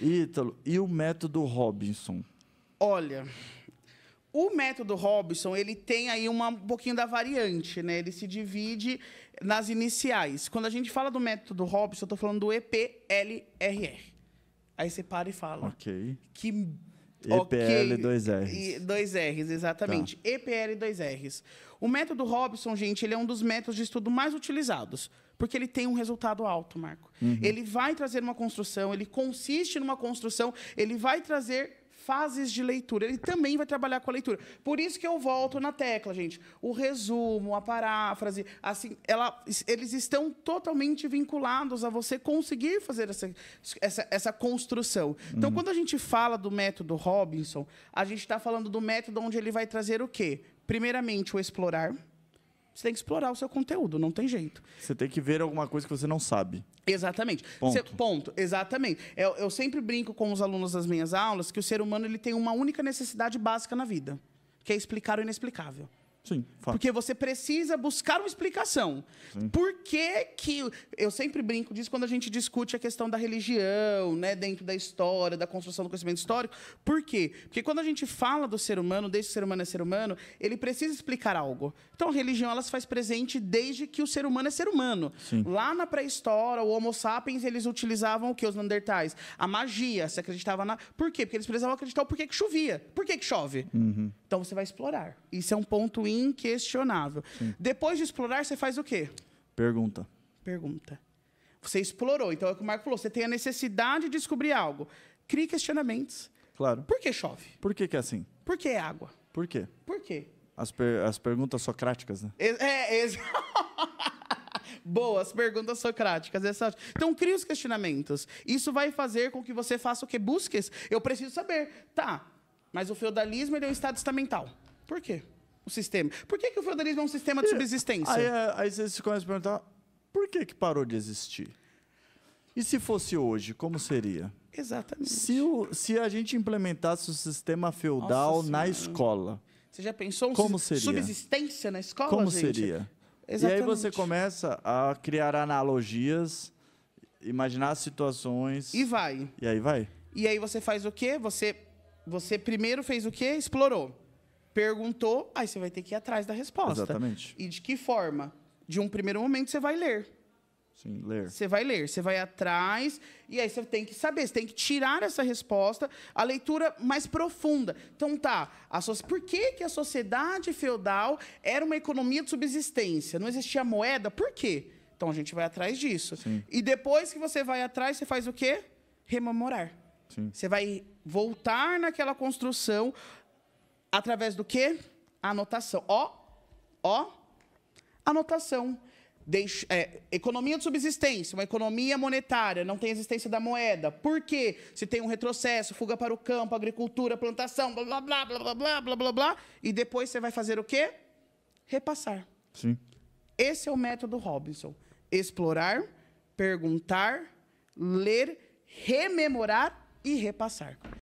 Ítalo, e o método Robinson? Olha, o método Robinson, ele tem aí uma, um pouquinho da variante, né? Ele se divide nas iniciais. Quando a gente fala do método Robinson, eu estou falando do EPLRR. Aí você para e fala. Ok. Que EPL2Rs. 2Rs, exatamente. Tá. EPL2Rs. O método Robson, gente, ele é um dos métodos de estudo mais utilizados, porque ele tem um resultado alto, Marco. Uhum. Ele vai trazer uma construção, ele consiste numa construção, ele vai trazer fases de leitura. Ele também vai trabalhar com a leitura. Por isso que eu volto na tecla, gente. O resumo, a paráfrase, assim, ela, eles estão totalmente vinculados a você conseguir fazer essa, essa, essa construção. Então, uhum. quando a gente fala do método Robinson, a gente está falando do método onde ele vai trazer o quê? Primeiramente, o explorar você tem que explorar o seu conteúdo, não tem jeito. Você tem que ver alguma coisa que você não sabe. Exatamente. Ponto. Cê, ponto. Exatamente. É, eu, eu sempre brinco com os alunos das minhas aulas que o ser humano ele tem uma única necessidade básica na vida, que é explicar o inexplicável. Sim, fato. Porque você precisa buscar uma explicação. Sim. Por que que... Eu sempre brinco disso quando a gente discute a questão da religião, né? Dentro da história, da construção do conhecimento histórico. Por quê? Porque quando a gente fala do ser humano, desde que o ser humano é ser humano, ele precisa explicar algo. Então, a religião, ela se faz presente desde que o ser humano é ser humano. Sim. Lá na pré-história, o homo sapiens, eles utilizavam o que? Os neandertais. A magia, se acreditava na... Por quê? Porque eles precisavam acreditar o porquê que chovia. Por que que chove? Uhum. Então, você vai explorar. Isso é um ponto inquestionável. Sim. Depois de explorar, você faz o quê? Pergunta. Pergunta. Você explorou. Então é o que o Marco falou: você tem a necessidade de descobrir algo. Crie questionamentos. Claro. Por que chove? Por que, que é assim? Por que é água? Por quê? Por quê? As, per as perguntas socráticas, né? É, exato. Boas perguntas socráticas. Essa... Então, crie os questionamentos. Isso vai fazer com que você faça o que? Busques. Eu preciso saber. Tá, mas o feudalismo é um estado estamental. Por quê? o sistema. Por que, que o feudalismo é um sistema de é, subsistência? Aí, é, aí você começa a perguntar, por que, que parou de existir? E se fosse hoje, como seria? Exatamente. Se, o, se a gente implementasse o sistema feudal na escola. Você já pensou como seria? subsistência na escola? Como gente? seria? Exatamente. E aí você começa a criar analogias, imaginar situações. E vai. E aí vai. E aí você faz o quê? Você, você primeiro fez o quê? Explorou. Perguntou, aí você vai ter que ir atrás da resposta. Exatamente. E de que forma? De um primeiro momento você vai ler. Sim, ler. Você vai ler, você vai atrás, e aí você tem que saber, você tem que tirar essa resposta, a leitura mais profunda. Então tá, a so... por que, que a sociedade feudal era uma economia de subsistência? Não existia moeda? Por quê? Então a gente vai atrás disso. Sim. E depois que você vai atrás, você faz o quê? Rememorar. Sim. Você vai voltar naquela construção, Através do quê? Anotação. Ó, ó, anotação. Deixo, é, economia de subsistência, uma economia monetária, não tem existência da moeda. Por quê? Se tem um retrocesso, fuga para o campo, agricultura, plantação, blá, blá, blá, blá, blá, blá, blá, blá. E depois você vai fazer o quê? Repassar. Sim. Esse é o método Robinson. Explorar, perguntar, ler, rememorar e repassar.